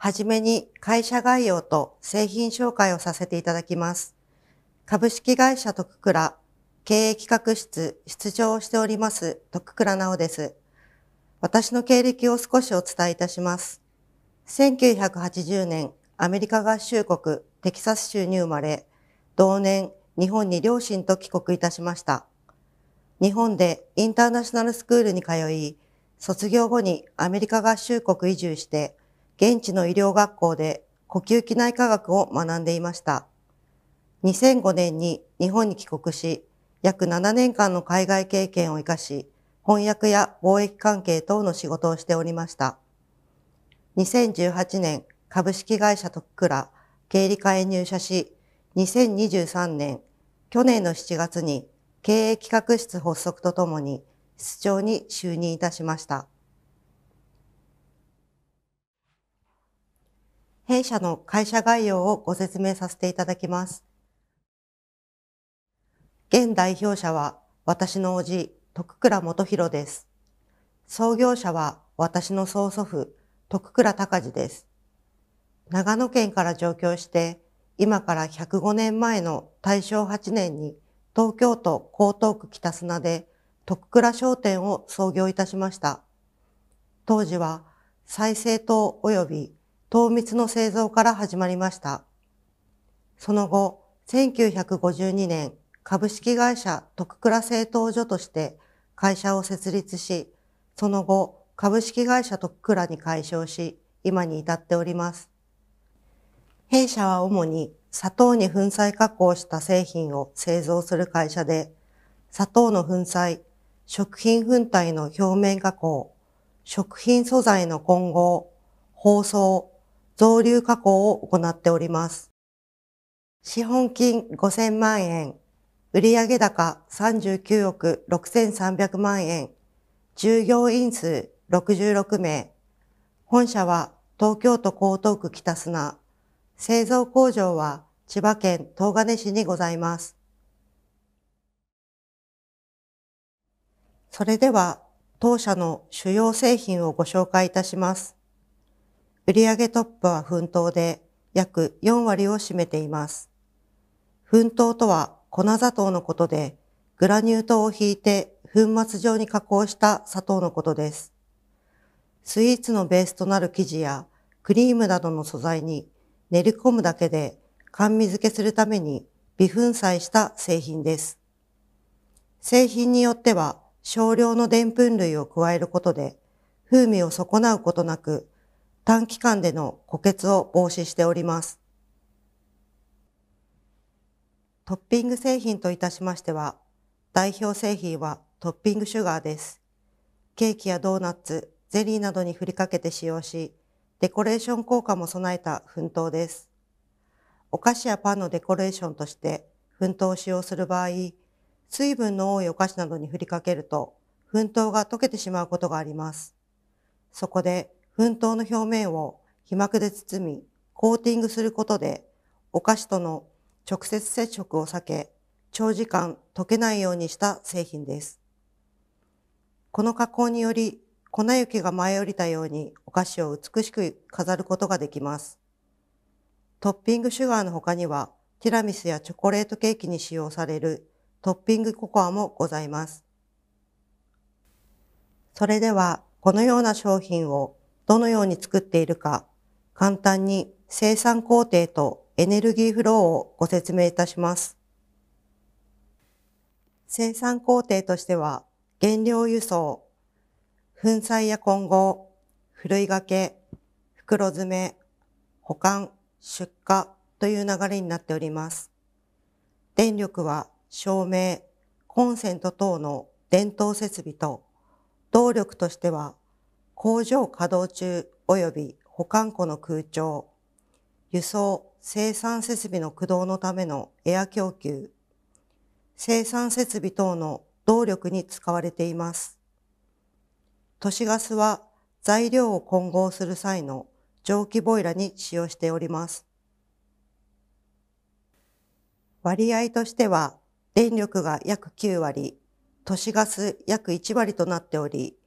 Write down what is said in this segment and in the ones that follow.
はじめに会社概要と製品紹介をさせていただきます。株式会社徳倉経営企画室出場をしております徳倉直です。私の経歴を少しお伝えいたします。1980年アメリカ合衆国テキサス州に生まれ、同年日本に両親と帰国いたしました。日本でインターナショナルスクールに通い、卒業後にアメリカ合衆国移住して、現地の医療学校で呼吸器内科学を学んでいました。2005年に日本に帰国し、約7年間の海外経験を活かし、翻訳や貿易関係等の仕事をしておりました。2018年、株式会社くら経理課へ入社し、2023年、去年の7月に経営企画室発足とともに室長に就任いたしました。弊社の会社概要をご説明させていただきます。現代表者は私の叔父、徳倉元弘です。創業者は私の曽祖父、徳倉隆治です。長野県から上京して、今から105年前の大正8年に東京都江東区北砂で徳倉商店を創業いたしました。当時は再生党及び糖蜜の製造から始まりました。その後、1952年、株式会社徳倉製糖所として会社を設立し、その後、株式会社徳倉に解消し、今に至っております。弊社は主に砂糖に粉砕加工した製品を製造する会社で、砂糖の粉砕、食品粉体の表面加工、食品素材の混合、包装、増流加工を行っております。資本金5000万円、売上高39億6300万円、従業員数66名、本社は東京都江東区北砂、製造工場は千葉県東金市にございます。それでは当社の主要製品をご紹介いたします。売上トップは奮闘で約4割を占めています。奮闘とは粉砂糖のことで、グラニュー糖を引いて粉末状に加工した砂糖のことです。スイーツのベースとなる生地やクリームなどの素材に練り込むだけで甘味付けするために微粉砕した製品です。製品によっては少量のでんぷん類を加えることで風味を損なうことなく短期間での補欠を防止しております。トッピング製品といたしましては、代表製品はトッピングシュガーです。ケーキやドーナツ、ゼリーなどに振りかけて使用し、デコレーション効果も備えた粉糖です。お菓子やパンのデコレーションとして粉糖を使用する場合、水分の多いお菓子などに振りかけると、粉糖が溶けてしまうことがあります。そこで、粉糖の表面を皮膜で包み、コーティングすることで、お菓子との直接接触を避け、長時間溶けないようにした製品です。この加工により、粉雪が舞い降りたようにお菓子を美しく飾ることができます。トッピングシュガーの他には、ティラミスやチョコレートケーキに使用されるトッピングココアもございます。それでは、このような商品をどのように作っているか、簡単に生産工程とエネルギーフローをご説明いたします。生産工程としては、原料輸送、粉砕や混合、ふるいがけ、袋詰め、保管、出荷という流れになっております。電力は照明、コンセント等の電灯設備と、動力としては工場稼働中及び保管庫の空調、輸送、生産設備の駆動のためのエア供給、生産設備等の動力に使われています。都市ガスは材料を混合する際の蒸気ボイラに使用しております。割合としては電力が約9割、都市ガス約1割となっており、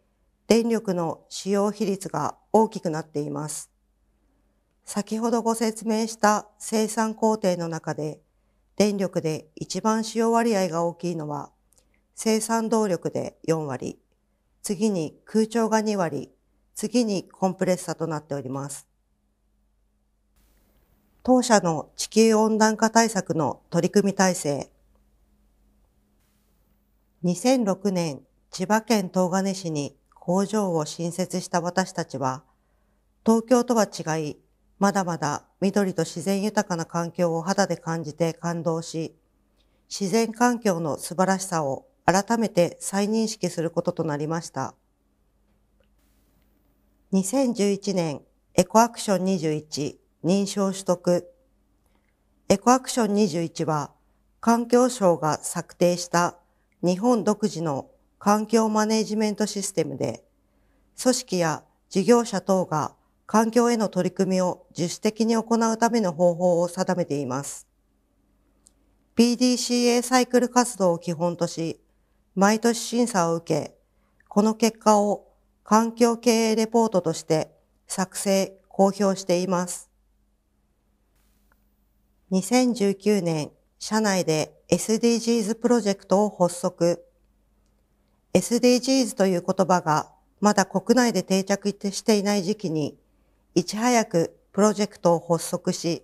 電力の使用比率が大きくなっています。先ほどご説明した生産工程の中で電力で一番使用割合が大きいのは生産動力で4割、次に空調が2割、次にコンプレッサとなっております。当社の地球温暖化対策の取り組み体制。2006年、千葉県東金市に工場を新設した私たちは、東京とは違い、まだまだ緑と自然豊かな環境を肌で感じて感動し、自然環境の素晴らしさを改めて再認識することとなりました。2011年エコアクション21認証取得エコアクション21は環境省が策定した日本独自の環境マネジメントシステムで、組織や事業者等が環境への取り組みを自主的に行うための方法を定めています。PDCA サイクル活動を基本とし、毎年審査を受け、この結果を環境経営レポートとして作成、公表しています。2019年、社内で SDGs プロジェクトを発足。SDGs という言葉がまだ国内で定着していない時期に、いち早くプロジェクトを発足し、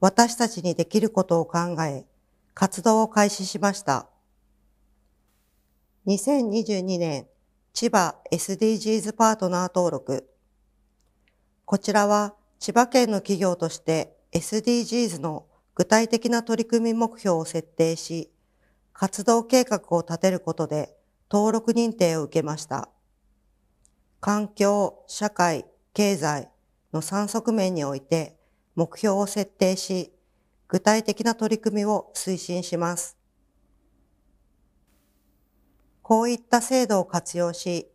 私たちにできることを考え、活動を開始しました。2022年千葉 SDGs パートナー登録。こちらは千葉県の企業として SDGs の具体的な取り組み目標を設定し、活動計画を立てることで登録認定を受けました。環境、社会、経済の3側面において目標を設定し、具体的な取り組みを推進します。こういった制度を活用し、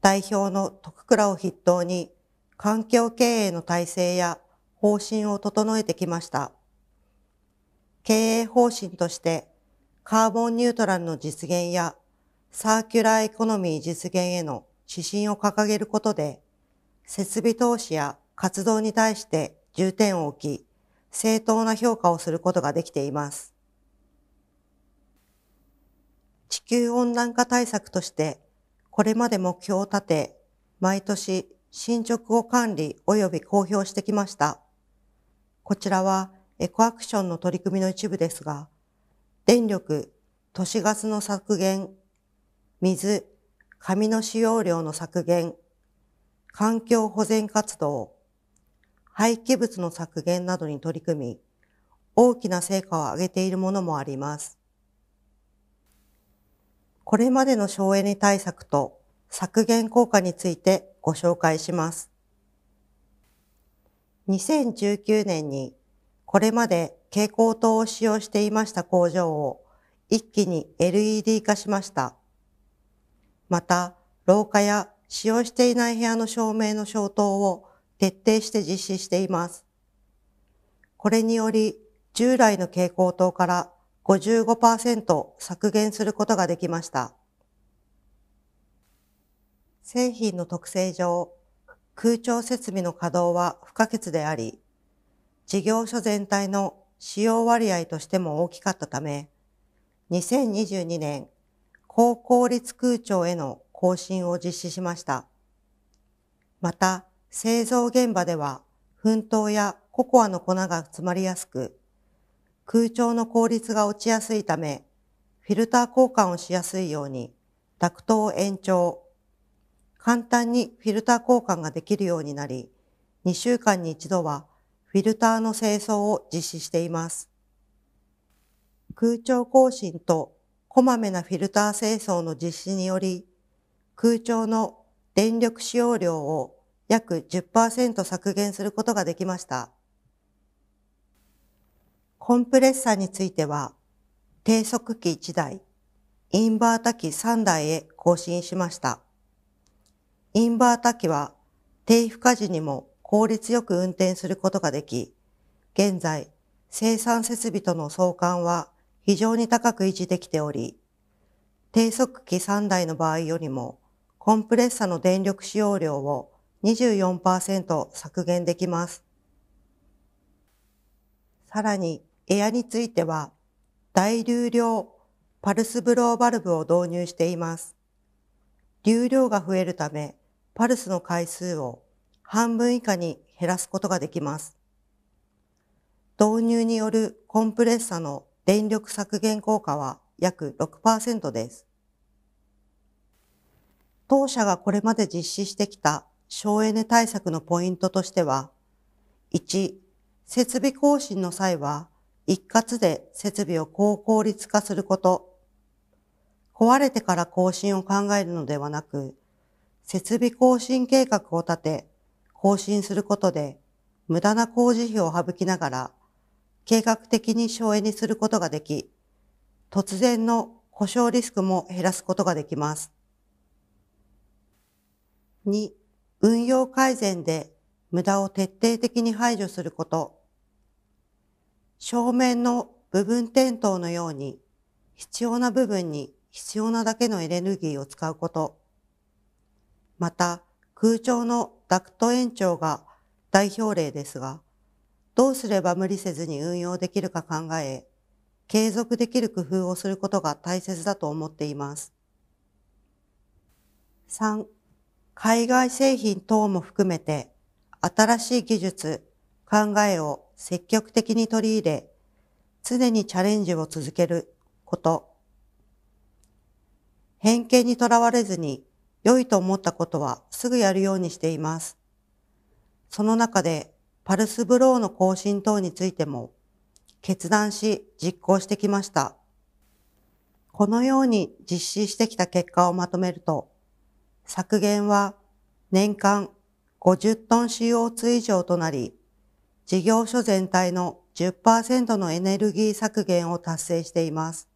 代表の徳倉を筆頭に環境経営の体制や方針を整えてきました。経営方針としてカーボンニュートラルの実現やサーキュラーエコノミー実現への指針を掲げることで、設備投資や活動に対して重点を置き、正当な評価をすることができています。地球温暖化対策として、これまで目標を立て、毎年進捗を管理及び公表してきました。こちらはエコアクションの取り組みの一部ですが、電力、都市ガスの削減水、紙の使用量の削減、環境保全活動、廃棄物の削減などに取り組み、大きな成果を上げているものもあります。これまでの省エネ対策と削減効果についてご紹介します。2019年にこれまで蛍光灯を使用していました工場を一気に LED 化しました。また、廊下や使用していない部屋の照明の消灯を徹底して実施しています。これにより、従来の蛍光灯から55%削減することができました。製品の特性上、空調設備の稼働は不可欠であり、事業所全体の使用割合としても大きかったため、2022年高効率空調への更新を実施しました。また、製造現場では、粉糖やココアの粉が詰まりやすく、空調の効率が落ちやすいため、フィルター交換をしやすいように、ダクトを延長。簡単にフィルター交換ができるようになり、2週間に1度はフィルターの清掃を実施しています。空調更新とこまめなフィルター清掃の実施により、空調の電力使用量を約10%削減することができました。コンプレッサーについては、低速機1台、インバータ機3台へ更新しました。インバータ機は低負荷時にも効率よく運転することができ、現在生産設備との相関は非常に高く維持できており、低速機3台の場合よりもコンプレッサの電力使用量を24%削減できます。さらにエアについては大流量パルスブローバルブを導入しています。流量が増えるためパルスの回数を半分以下に減らすことができます。導入によるコンプレッサの電力削減効果は約6%です。当社がこれまで実施してきた省エネ対策のポイントとしては、1、設備更新の際は一括で設備を高効率化すること、壊れてから更新を考えるのではなく、設備更新計画を立て、更新することで無駄な工事費を省きながら計画的に省エネすることができ、突然の故障リスクも減らすことができます。2、運用改善で無駄を徹底的に排除すること。正面の部分点灯のように、必要な部分に必要なだけのエネルギーを使うこと。また、空調のダクト延長が代表例ですが、どうすれば無理せずに運用できるか考え、継続できる工夫をすることが大切だと思っています。3、海外製品等も含めて、新しい技術、考えを積極的に取り入れ、常にチャレンジを続けること。偏見にとらわれずに、良いと思ったことはすぐやるようにしています。その中でパルスブローの更新等についても決断し実行してきました。このように実施してきた結果をまとめると、削減は年間50トン CO2 以上となり、事業所全体の10%のエネルギー削減を達成しています。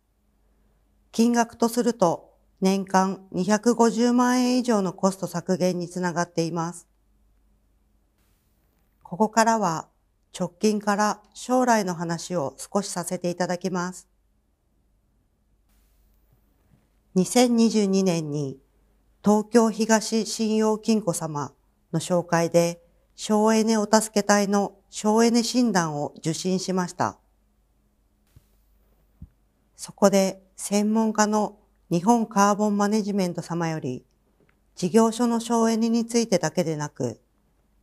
金額とすると年間250万円以上のコスト削減につながっています。ここからは直近から将来の話を少しさせていただきます。2022年に東京東信用金庫様の紹介で省エネお助け隊の省エネ診断を受診しました。そこで専門家の日本カーボンマネジメント様より事業所の省エネについてだけでなく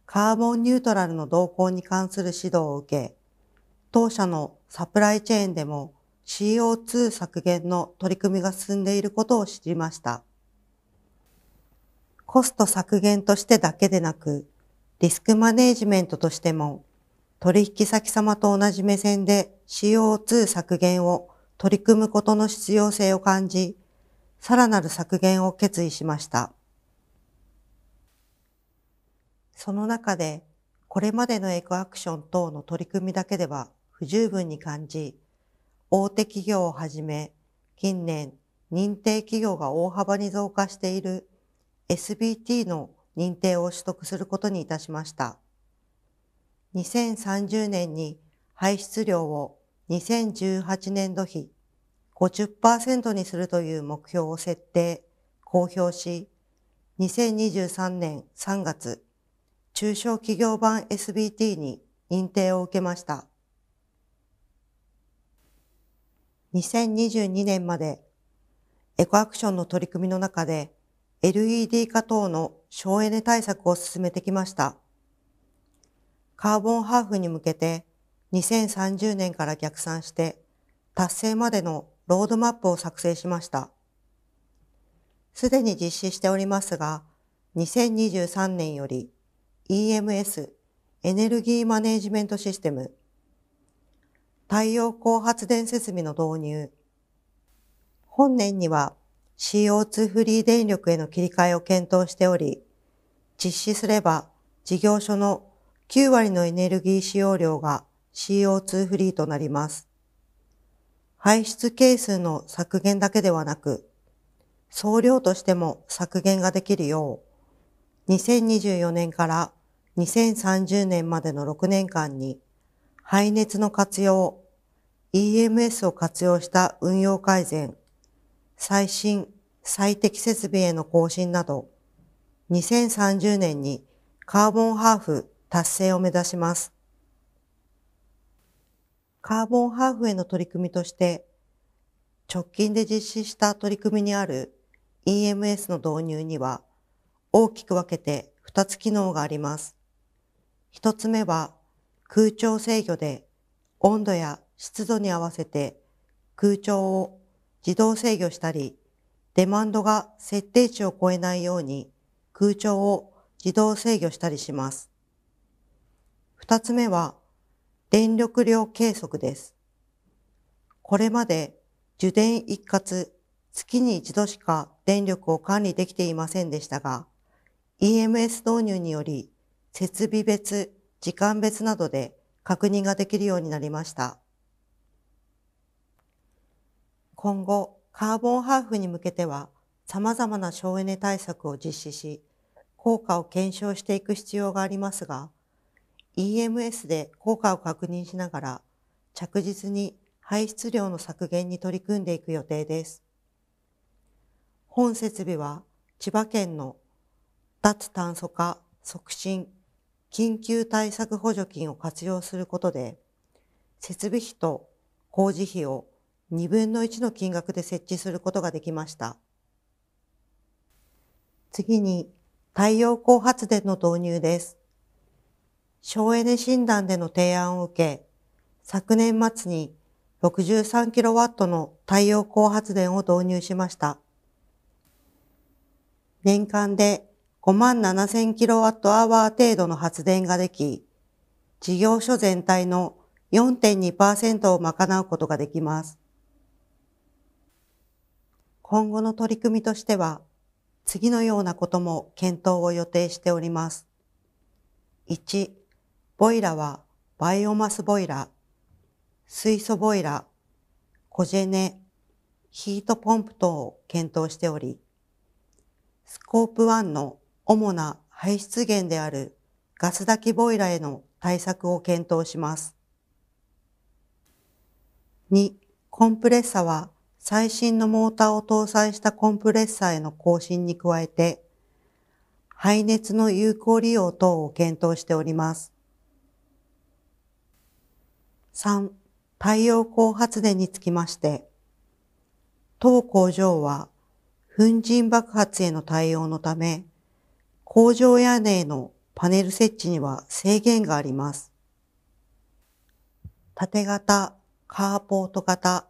カーボンニュートラルの動向に関する指導を受け、当社のサプライチェーンでも CO2 削減の取り組みが進んでいることを知りました。コスト削減としてだけでなく、リスクマネージメントとしても、取引先様と同じ目線で CO2 削減を取り組むことの必要性を感じ、さらなる削減を決意しました。その中でこれまでのエコアクション等の取り組みだけでは不十分に感じ、大手企業をはじめ近年認定企業が大幅に増加している SBT の認定を取得することにいたしました。2030年に排出量を2018年度比50%にするという目標を設定、公表し、2023年3月、中小企業版 SBT に認定を受けました。2022年までエコアクションの取り組みの中で LED 化等の省エネ対策を進めてきました。カーボンハーフに向けて2030年から逆算して達成までのロードマップを作成しました。すでに実施しておりますが、2023年より EMS エネルギーマネージメントシステム太陽光発電設備の導入本年には CO2 フリー電力への切り替えを検討しており実施すれば事業所の9割のエネルギー使用量が CO2 フリーとなります。排出係数の削減だけではなく、総量としても削減ができるよう、2024年から2030年までの6年間に排熱の活用、EMS を活用した運用改善、最新・最適設備への更新など、2030年にカーボンハーフ達成を目指します。カーボンハーフへの取り組みとして、直近で実施した取り組みにある EMS の導入には、大きく分けて2つ機能があります。1つ目は空調制御で温度や湿度に合わせて空調を自動制御したり、デマンドが設定値を超えないように空調を自動制御したりします。2つ目は電力量計測です。これまで受電一括月に一度しか電力を管理できていませんでしたが、EMS 導入により設備別、時間別などで確認ができるようになりました。今後、カーボンハーフに向けては様々な省エネ対策を実施し、効果を検証していく必要がありますが、EMS で効果を確認しながら着実に排出量の削減に取り組んでいく予定です。本設備は千葉県の脱炭素化促進緊急対策補助金を活用することで設備費と工事費を2分の1の金額で設置することができました。次に太陽光発電の導入です。省エネ診断での提案を受け、昨年末に 63kW の太陽光発電を導入しました。年間で5万7000キロワットアワー程度の発電ができ、事業所全体の4.2%を賄うことができます。今後の取り組みとしては、次のようなことも検討を予定しております。1、ボイラはバイオマスボイラ、水素ボイラ、コジェネ、ヒートポンプ等を検討しており、スコープ1の主な排出源であるガス炊きボイラーへの対策を検討します。2、コンプレッサは最新のモーターを搭載したコンプレッサへの更新に加えて、排熱の有効利用等を検討しております。3、太陽光発電につきまして、当工場は粉塵爆発への対応のため、工場屋根へのパネル設置には制限があります。縦型、カーポート型、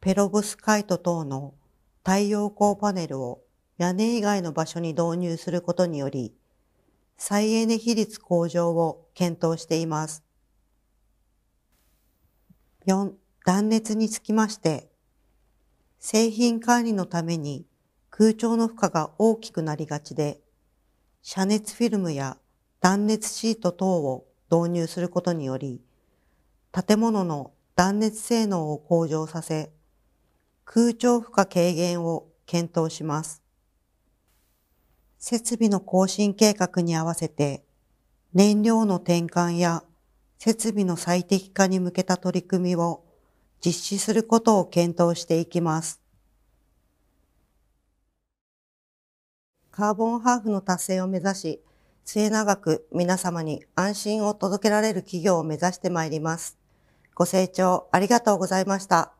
ペロブスカイト等の太陽光パネルを屋根以外の場所に導入することにより、再エネ比率向上を検討しています。4、断熱につきまして、製品管理のために空調の負荷が大きくなりがちで、遮熱フィルムや断熱シート等を導入することにより、建物の断熱性能を向上させ、空調負荷軽減を検討します。設備の更新計画に合わせて、燃料の転換や設備の最適化に向けた取り組みを実施することを検討していきます。カーボンハーフの達成を目指し、末永く皆様に安心を届けられる企業を目指してまいります。ご清聴ありがとうございました。